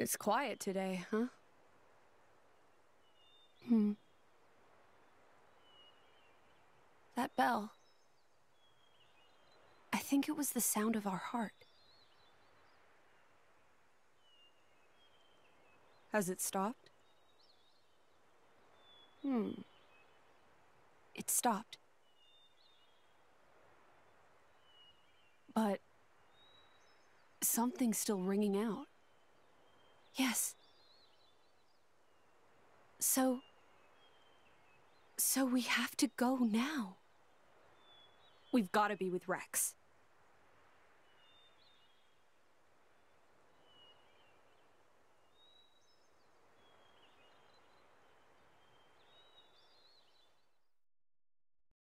It's quiet today, huh? Hmm. That bell. I think it was the sound of our heart. Has it stopped? Hmm. It stopped. But... Something's still ringing out. Yes. So... So we have to go now. We've got to be with Rex.